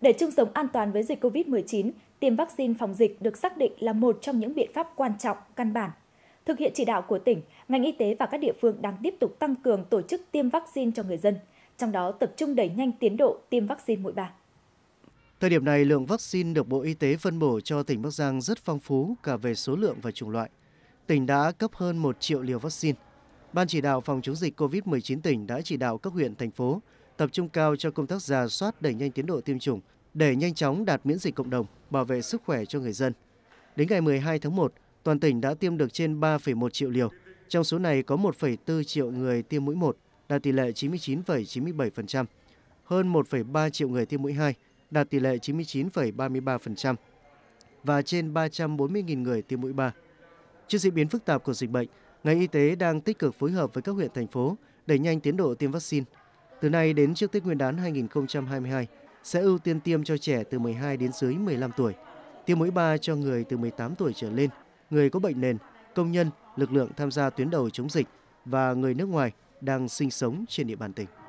Để chung sống an toàn với dịch COVID-19, tiêm vaccine phòng dịch được xác định là một trong những biện pháp quan trọng, căn bản. Thực hiện chỉ đạo của tỉnh, ngành y tế và các địa phương đang tiếp tục tăng cường tổ chức tiêm vaccine cho người dân, trong đó tập trung đẩy nhanh tiến độ tiêm vaccine mũi 3. Thời điểm này, lượng vaccine được Bộ Y tế phân bổ cho tỉnh Bắc Giang rất phong phú cả về số lượng và chủng loại. Tỉnh đã cấp hơn 1 triệu liều vaccine. Ban chỉ đạo phòng chống dịch COVID-19 tỉnh đã chỉ đạo các huyện, thành phố tập trung cao cho công tác giả soát đẩy nhanh tiến độ tiêm chủng để nhanh chóng đạt miễn dịch cộng đồng, bảo vệ sức khỏe cho người dân. Đến ngày 12 tháng 1, toàn tỉnh đã tiêm được trên 3,1 triệu liều. Trong số này có 1,4 triệu người tiêm mũi 1, đạt tỷ lệ 99,97%. Hơn 1,3 triệu người tiêm mũi 2, đạt tỷ lệ 99,33% và trên 340.000 người tiêm mũi 3. Trước diễn biến phức tạp của dịch bệnh, ngành y tế đang tích cực phối hợp với các huyện thành phố đẩy nhanh tiến độ tiêm vaccine từ nay đến trước Tết Nguyên đán 2022 sẽ ưu tiên tiêm cho trẻ từ 12 đến dưới 15 tuổi, tiêm mũi 3 cho người từ 18 tuổi trở lên, người có bệnh nền, công nhân, lực lượng tham gia tuyến đầu chống dịch và người nước ngoài đang sinh sống trên địa bàn tỉnh.